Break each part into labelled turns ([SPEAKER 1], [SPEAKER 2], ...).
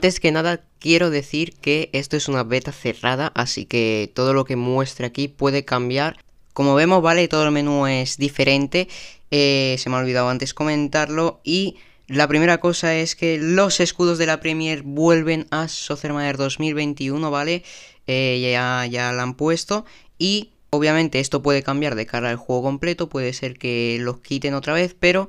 [SPEAKER 1] Antes que nada quiero decir que esto es una beta cerrada, así que todo lo que muestre aquí puede cambiar. Como vemos, vale, todo el menú es diferente, eh, se me ha olvidado antes comentarlo y... La primera cosa es que los escudos de la Premier vuelven a Manager 2021, ¿vale? Eh, ya, ya la han puesto. Y obviamente esto puede cambiar de cara al juego completo, puede ser que los quiten otra vez, pero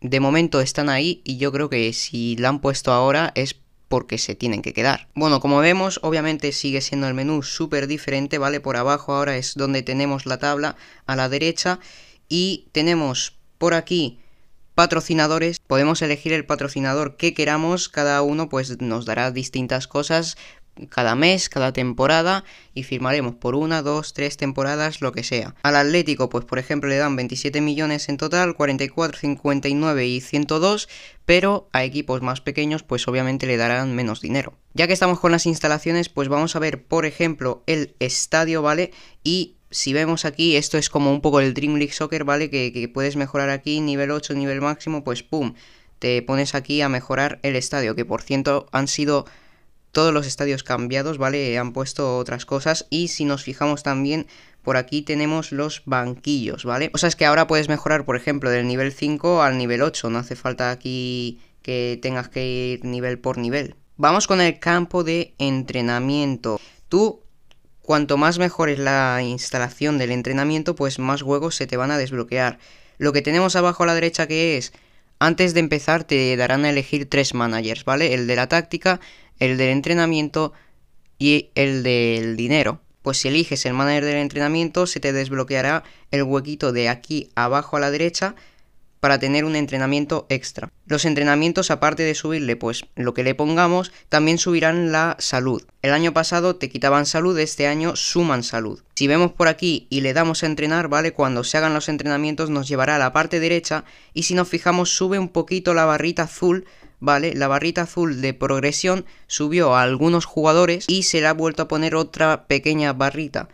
[SPEAKER 1] de momento están ahí y yo creo que si la han puesto ahora es porque se tienen que quedar. Bueno, como vemos, obviamente sigue siendo el menú súper diferente, ¿vale? Por abajo ahora es donde tenemos la tabla a la derecha y tenemos por aquí patrocinadores, podemos elegir el patrocinador que queramos, cada uno pues nos dará distintas cosas, cada mes, cada temporada y firmaremos por una, dos, tres temporadas, lo que sea. Al Atlético, pues por ejemplo, le dan 27 millones en total, 44, 59 y 102, pero a equipos más pequeños, pues obviamente le darán menos dinero. Ya que estamos con las instalaciones, pues vamos a ver, por ejemplo, el estadio, ¿vale? Y si vemos aquí, esto es como un poco el Dream League Soccer, ¿vale? Que, puedes mejorar aquí, nivel 8, nivel máximo, pues ¡pum! Te pones aquí a mejorar el estadio, que por ciento han sido todos los estadios cambiados, ¿vale? Han puesto otras cosas y si nos fijamos también por aquí tenemos los banquillos, ¿vale? O sea, es que ahora puedes mejorar, por ejemplo, del nivel 5 al nivel 8, no hace falta aquí que tengas que ir nivel por nivel. Vamos con el campo de entrenamiento. Tú cuanto más mejor es la instalación del entrenamiento, pues más juegos se te van a desbloquear. Lo que tenemos abajo a la derecha que es, antes de empezar te darán a elegir tres managers, ¿vale? El de la táctica, el del entrenamiento y el del dinero. Pues si eliges el manager del entrenamiento, se te desbloqueará el huequito de aquí abajo a la derecha para tener un entrenamiento extra. Los entrenamientos, aparte de subirle pues lo que le pongamos, también subirán la salud. El año pasado te quitaban salud, este año suman salud. Si vemos por aquí y le damos a entrenar, ¿vale? Cuando se hagan los entrenamientos nos llevará a la parte derecha y si nos fijamos sube un poquito la barrita azul ¿vale? La barrita azul de progresión subió a algunos jugadores y se le ha vuelto a poner otra pequeña barrita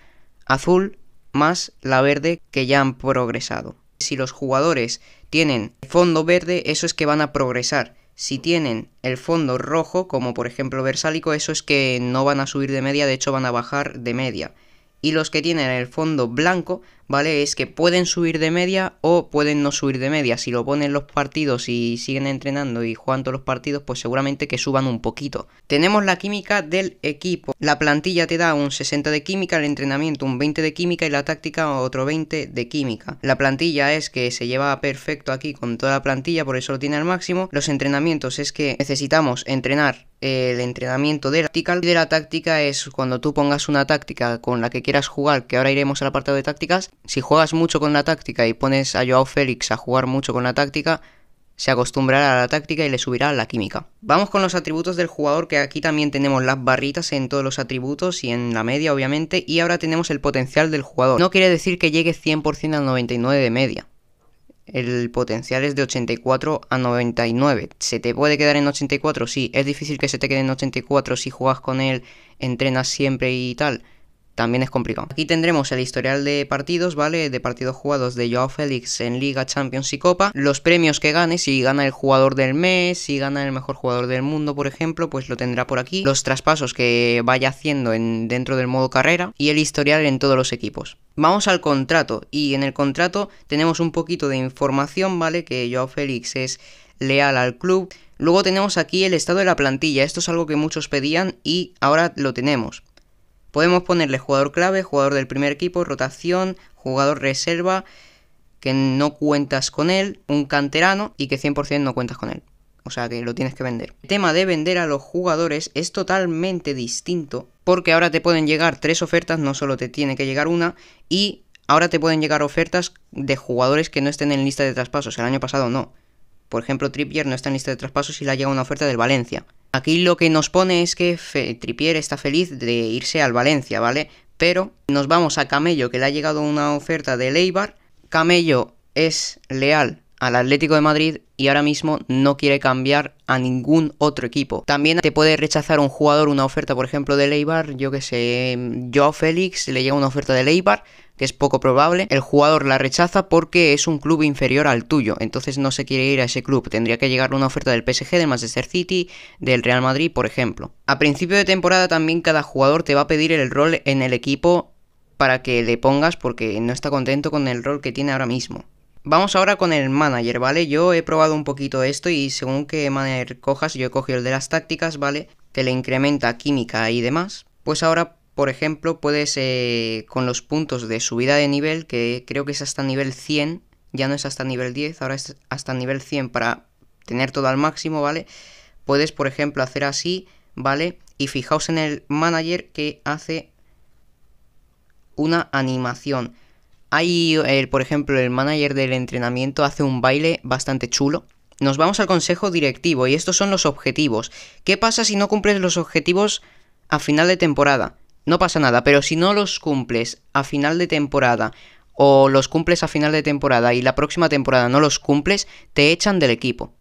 [SPEAKER 1] azul más la verde que ya han progresado. Si los jugadores tienen fondo verde, eso es que van a progresar. Si tienen el fondo rojo, como por ejemplo Versálico, eso es que no van a subir de media, de hecho van a bajar de media. Y los que tienen el fondo blanco ¿vale? Es que pueden subir de media o pueden no subir de media. Si lo ponen los partidos y siguen entrenando y jugando los partidos, pues seguramente que suban un poquito. Tenemos la química del equipo. La plantilla te da un 60 de química, el entrenamiento un 20 de química y la táctica otro 20 de química. La plantilla es que se lleva perfecto aquí con toda la plantilla, por eso lo tiene al máximo. Los entrenamientos es que necesitamos entrenar el entrenamiento de la táctica. Y de la táctica es cuando tú pongas una táctica con la que quieras jugar, que ahora iremos al apartado de tácticas, si juegas mucho con la táctica y pones a Joao Félix a jugar mucho con la táctica, se acostumbrará a la táctica y le subirá la química. Vamos con los atributos del jugador, que aquí también tenemos las barritas en todos los atributos y en la media, obviamente, y ahora tenemos el potencial del jugador. No quiere decir que llegue 100% al 99 de media. El potencial es de 84 a 99. ¿Se te puede quedar en 84? Sí. ¿Es difícil que se te quede en 84 si juegas con él, entrenas siempre y tal? también es complicado. Aquí tendremos el historial de partidos, ¿vale? De partidos jugados de Joao Félix en Liga, Champions y Copa. Los premios que gane, si gana el jugador del mes, si gana el mejor jugador del mundo, por ejemplo, pues lo tendrá por aquí. Los traspasos que vaya haciendo en, dentro del modo carrera y el historial en todos los equipos. Vamos al contrato y en el contrato tenemos un poquito de información, ¿vale? Que Joao Félix es leal al club. Luego tenemos aquí el estado de la plantilla. Esto es algo que muchos pedían y ahora lo tenemos. Podemos ponerle jugador clave, jugador del primer equipo, rotación, jugador reserva, que no cuentas con él, un canterano y que 100% no cuentas con él. O sea que lo tienes que vender. El tema de vender a los jugadores es totalmente distinto porque ahora te pueden llegar tres ofertas, no solo te tiene que llegar una y ahora te pueden llegar ofertas de jugadores que no estén en lista de traspasos. El año pasado no. Por ejemplo, Trippier no está en lista de traspasos y le ha llegado una oferta del Valencia. Aquí lo que nos pone es que Tripier Trippier está feliz de irse al Valencia, ¿vale? Pero nos vamos a Camello, que le ha llegado una oferta del Eibar. Camello es leal al Atlético de Madrid y ahora mismo no quiere cambiar a ningún otro equipo. También te puede rechazar un jugador una oferta, por ejemplo, de Leibar, yo que sé, Yo Félix le llega una oferta de Leibar, que es poco probable, el jugador la rechaza porque es un club inferior al tuyo, entonces no se quiere ir a ese club, tendría que llegar una oferta del PSG, del Manchester City, del Real Madrid, por ejemplo. A principio de temporada también cada jugador te va a pedir el rol en el equipo para que le pongas porque no está contento con el rol que tiene ahora mismo. Vamos ahora con el manager, ¿vale? Yo he probado un poquito esto y según qué manager cojas, yo he cogido el de las tácticas, ¿vale? Que le incrementa química y demás. Pues ahora, por ejemplo, puedes eh, con los puntos de subida de nivel, que creo que es hasta nivel 100, ya no es hasta nivel 10, ahora es hasta nivel 100 para tener todo al máximo, ¿vale? Puedes, por ejemplo, hacer así, ¿vale? Y fijaos en el manager que hace una animación. Hay, el, eh, por ejemplo, el manager del entrenamiento hace un baile bastante chulo. Nos vamos al consejo directivo y estos son los objetivos. ¿Qué pasa si no cumples los objetivos a final de temporada? No pasa nada, pero si no los cumples a final de temporada o los cumples a final de temporada y la próxima temporada no los cumples, te echan del equipo.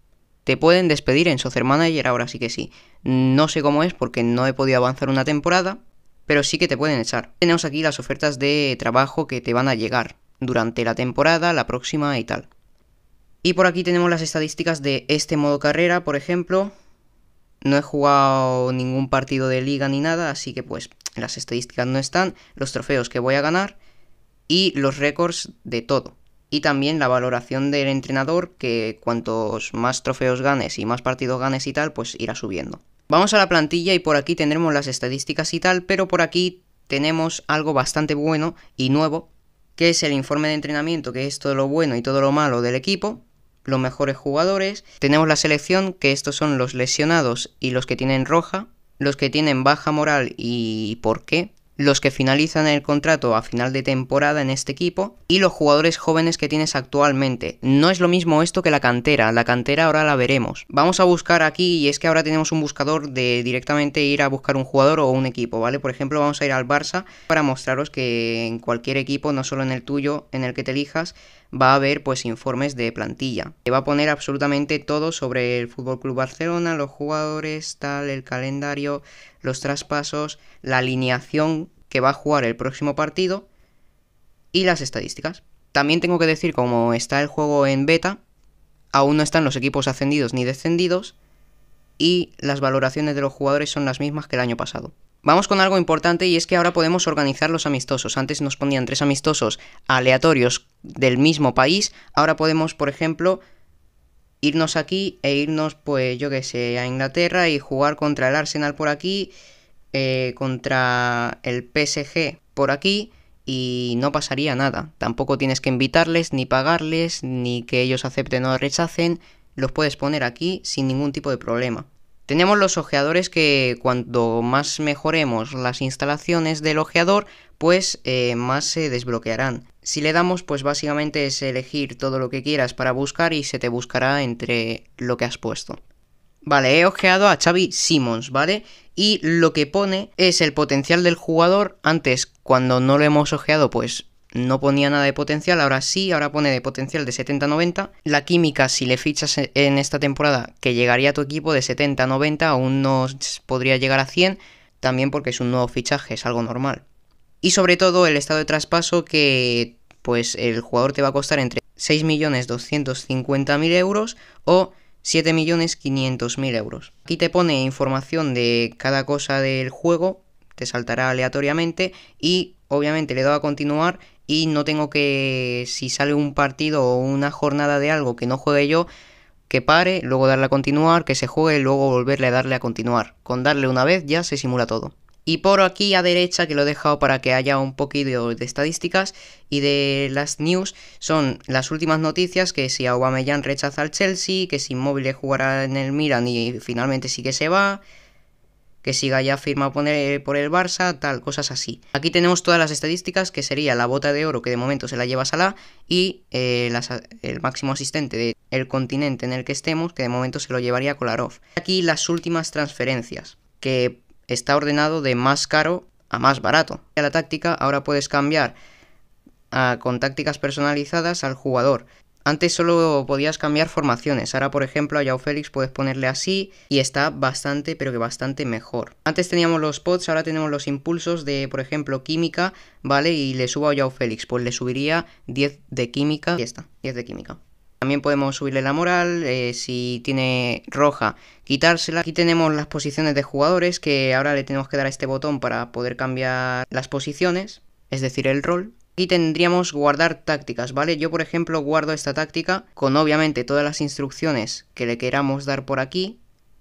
[SPEAKER 1] Te pueden despedir en Soccer Manager, ahora sí que sí. No sé cómo es porque no he podido avanzar una temporada, pero sí que te pueden echar. Tenemos aquí las ofertas de trabajo que te van a llegar durante la temporada, la próxima y tal. Y por aquí tenemos las estadísticas de este modo carrera, por ejemplo. No he jugado ningún partido de liga ni nada, así que pues las estadísticas no están, los trofeos que voy a ganar y los récords de todo. Y también la valoración del entrenador, que cuantos más trofeos ganes y más partidos ganes y tal, pues irá subiendo. Vamos a la plantilla y por aquí tendremos las estadísticas y tal, pero por aquí tenemos algo bastante bueno y nuevo, que es el informe de entrenamiento, que es todo lo bueno y todo lo malo del equipo, los mejores jugadores, tenemos la selección, que estos son los lesionados y los que tienen roja, los que tienen baja moral y por qué, los que finalizan el contrato a final de temporada en este equipo y los jugadores jóvenes que tienes actualmente. No es lo mismo esto que la cantera, la cantera ahora la veremos. Vamos a buscar aquí y es que ahora tenemos un buscador de directamente ir a buscar un jugador o un equipo, ¿vale? Por ejemplo, vamos a ir al Barça para mostraros que en cualquier equipo, no solo en el tuyo, en el que te elijas, va a haber pues informes de plantilla. Te va a poner absolutamente todo sobre el Fútbol Club Barcelona, los jugadores, tal, el calendario, los traspasos, la alineación que va a jugar el próximo partido y las estadísticas. También tengo que decir, como está el juego en beta, aún no están los equipos ascendidos ni descendidos y las valoraciones de los jugadores son las mismas que el año pasado. Vamos con algo importante y es que ahora podemos organizar los amistosos. Antes nos ponían tres amistosos aleatorios del mismo país. Ahora podemos, por ejemplo, irnos aquí e irnos, pues yo qué sé, a Inglaterra y jugar contra el Arsenal por aquí, eh, contra el PSG por aquí y no pasaría nada. Tampoco tienes que invitarles, ni pagarles, ni que ellos acepten o rechacen. Los puedes poner aquí sin ningún tipo de problema. Tenemos los ojeadores que cuanto más mejoremos las instalaciones del ojeador, pues eh, más se desbloquearán. Si le damos, pues básicamente es elegir todo lo que quieras para buscar y se te buscará entre lo que has puesto. Vale, he ojeado a Xavi Simons, ¿vale? Y lo que pone es el potencial del jugador. Antes, cuando no lo hemos ojeado, pues no ponía nada de potencial, ahora sí, ahora pone de potencial de 70-90. La química, si le fichas e-, en esta temporada, que llegaría a tu equipo de 70-90, aún no podría llegar a 100, también porque es un nuevo fichaje, es algo normal. Y sobre todo el estado de traspaso que pues el jugador te va a costar entre 6.250.000 euros o 7.500.000 euros. Aquí te pone información de cada cosa del juego, te saltará aleatoriamente y obviamente le doy a continuar y no tengo que, si sale un partido o una jornada de algo que no juegue yo, que pare, luego darle a continuar, que se juegue, luego volverle a darle a continuar. Con darle una vez ya se simula todo. Y por aquí a derecha, que lo he dejado para que haya un poquito de estadísticas y de las news, son las últimas noticias que si Aubameyang rechaza al Chelsea, que si Inmóviles jugará en el Milan y finalmente sí que se va, que siga ya firma por el Barça, tal, cosas así. Aquí tenemos todas las estadísticas, que sería la bota de oro que de momento se la lleva Salah y eh, el máximo asistente del continente en el que estemos, que de momento se lo llevaría Kolarov. Aquí las últimas transferencias, que está ordenado de más caro a más barato. la táctica ahora puedes cambiar con tácticas personalizadas al jugador. Antes solo podías cambiar formaciones, ahora por ejemplo a Yao Félix puedes ponerle así y está bastante, pero que bastante mejor. Antes teníamos los pods, ahora tenemos los impulsos de, por ejemplo, química, ¿vale? Y le subo a Yao Félix, pues le subiría 10 de química y está, 10 de química. También podemos subirle la moral, eh, si tiene roja, quitársela. Aquí tenemos las posiciones de jugadores, que ahora le tenemos que dar a este botón para poder cambiar las posiciones, es decir, el rol y tendríamos guardar tácticas, ¿vale? Yo por ejemplo guardo esta táctica con obviamente todas las instrucciones que le queramos dar por aquí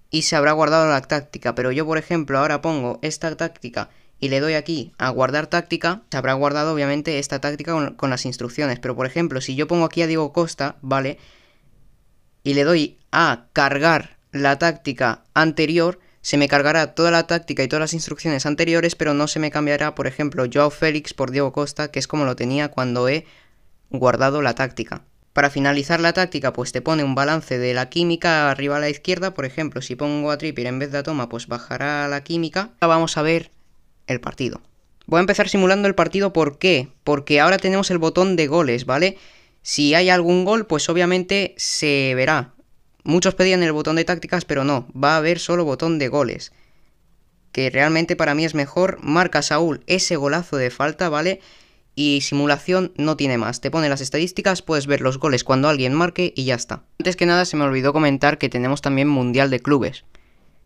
[SPEAKER 1] y se habrá guardado la táctica, pero yo por ejemplo ahora pongo esta táctica y le doy aquí a guardar táctica, se habrá guardado obviamente esta táctica con, con, las instrucciones, pero por ejemplo si yo pongo aquí a Diego Costa, ¿vale? Y le doy a cargar la táctica anterior, se me cargará toda la táctica y todas las instrucciones anteriores, pero no se me cambiará, por ejemplo, Joao Félix por Diego Costa, que es como lo tenía cuando he guardado la táctica. Para finalizar la táctica, pues te pone un balance de la química arriba a la izquierda. Por ejemplo, si pongo a Trippier en vez de a Toma, pues bajará la química. Ahora vamos a ver el partido. Voy a empezar simulando el partido, ¿por qué? Porque ahora tenemos el botón de goles, ¿vale? Si hay algún gol, pues obviamente se verá. Muchos pedían el botón de tácticas, pero no, va a haber solo botón de goles. Que realmente para mí es mejor. Marca Saúl ese golazo de falta, ¿vale? y simulación no tiene más. Te pone las estadísticas, puedes ver los goles cuando alguien marque y ya está. Antes que nada se me olvidó comentar que tenemos también Mundial de Clubes,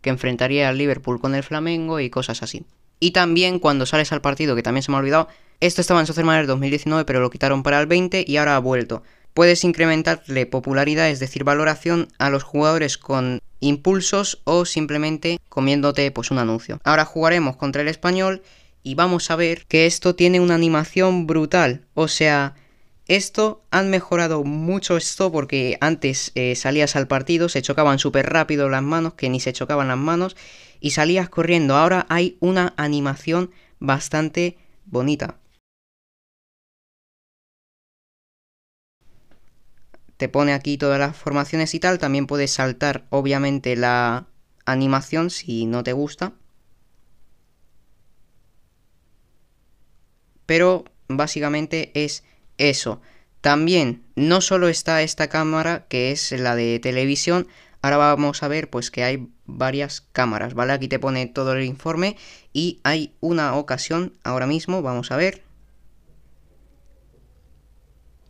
[SPEAKER 1] que enfrentaría al Liverpool con el Flamengo y cosas así. Y también cuando sales al partido, que también se me ha olvidado, esto estaba en Soccer Manager 2019 pero lo quitaron para el 20 y ahora ha vuelto. Puedes incrementarle popularidad, es decir, valoración, a los jugadores con impulsos o simplemente comiéndote pues un anuncio. Ahora jugaremos contra el español y vamos a ver que esto tiene una animación brutal. O sea, esto han mejorado mucho esto porque antes eh, salías al partido, se chocaban súper rápido las manos, que ni se chocaban las manos, y salías corriendo. Ahora hay una animación bastante bonita. te pone aquí todas las formaciones y tal. También puedes saltar, obviamente, la animación si no te gusta. Pero básicamente es eso. También no solo está esta cámara que es la de televisión, ahora vamos a ver pues que hay varias cámaras, ¿vale? Aquí te pone todo el informe y hay una ocasión ahora mismo, vamos a ver.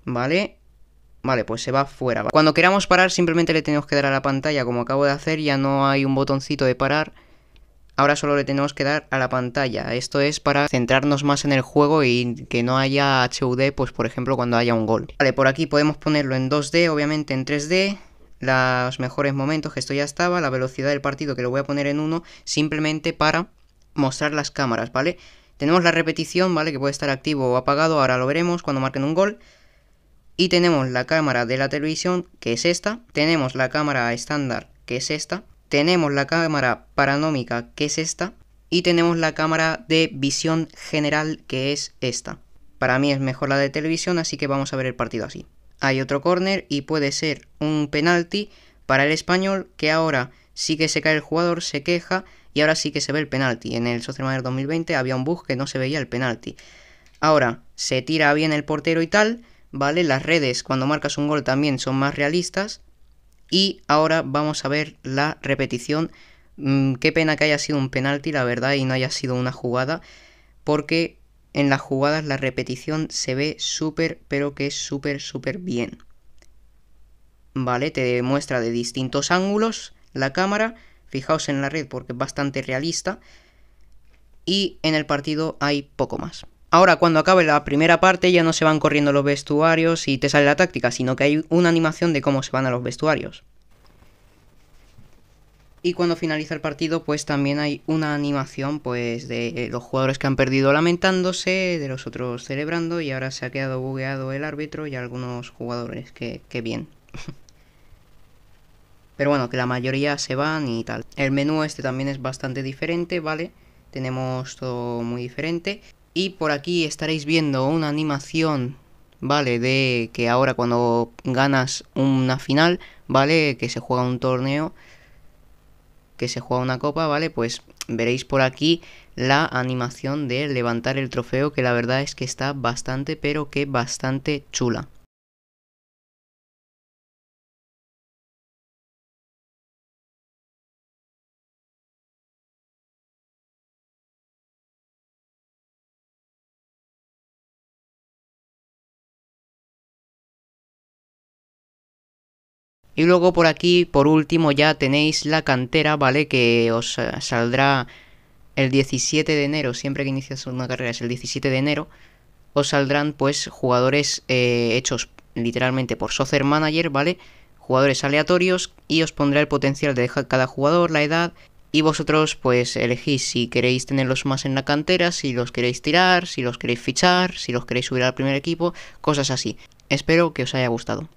[SPEAKER 1] ¿Vale? Vale, pues se va fuera. Cuando queramos parar simplemente le tenemos que dar a la pantalla como acabo de hacer. Ya no hay un botoncito de parar. Ahora solo le tenemos que dar a la pantalla. Esto es para centrarnos más en el juego y que no haya HUD, pues por ejemplo cuando haya un gol. Vale, por aquí podemos ponerlo en 2D, obviamente en 3D. Los mejores momentos, que esto ya estaba. La velocidad del partido que lo voy a poner en 1. Simplemente para mostrar las cámaras, ¿vale? Tenemos la repetición, ¿vale? Que puede estar activo o apagado. Ahora lo veremos cuando marquen un gol. Y tenemos la cámara de la televisión, que es esta. Tenemos la cámara estándar, que es esta. Tenemos la cámara paranómica, que es esta. Y tenemos la cámara de visión general, que es esta. Para mí es mejor la de televisión, así que vamos a ver el partido así. Hay otro corner y puede ser un penalti para el español, que ahora sí que se cae el jugador, se queja y ahora sí que se ve el penalti. En el Social 2020 había un bug que no se veía el penalti. Ahora se tira bien el portero y tal, ¿vale? Las redes cuando marcas un gol también son más realistas. Y ahora vamos a ver la repetición. Mm, qué pena que haya sido un penalti, la verdad, y no haya sido una jugada, porque en las jugadas la repetición se ve súper, pero que es súper, súper bien. ¿Vale? Te muestra de distintos ángulos la cámara. Fijaos en la red porque es bastante realista. Y en el partido hay poco más. Ahora, cuando acabe la primera parte, ya no se van corriendo los vestuarios y te sale la táctica, sino que hay una animación de cómo se van a los vestuarios. Y cuando finaliza el partido, pues también hay una animación pues de eh, los jugadores que han perdido lamentándose, de los otros celebrando, y ahora se ha quedado bugueado el árbitro y algunos jugadores, que, que bien. Pero bueno, que la mayoría se van y tal. El menú este también es bastante diferente, ¿vale? Tenemos todo muy diferente. Y por aquí estaréis viendo una animación, ¿vale? De que ahora cuando ganas una final, ¿vale? Que se juega un torneo, que se juega una copa, ¿vale? Pues veréis por aquí la animación de levantar el trofeo, que la verdad es que está bastante, pero que bastante chula. Y luego por aquí, por último, ya tenéis la cantera, ¿vale? Que os eh, saldrá el 17 de enero, siempre que inicias una carrera es el 17 de enero, os saldrán pues jugadores eh, hechos literalmente por Soccer Manager, ¿vale? Jugadores aleatorios y os pondrá el potencial de cada jugador, la edad y vosotros pues elegís si queréis tenerlos más en la cantera, si los queréis tirar, si los queréis fichar, si los queréis subir al primer equipo, cosas así. Espero que os haya gustado.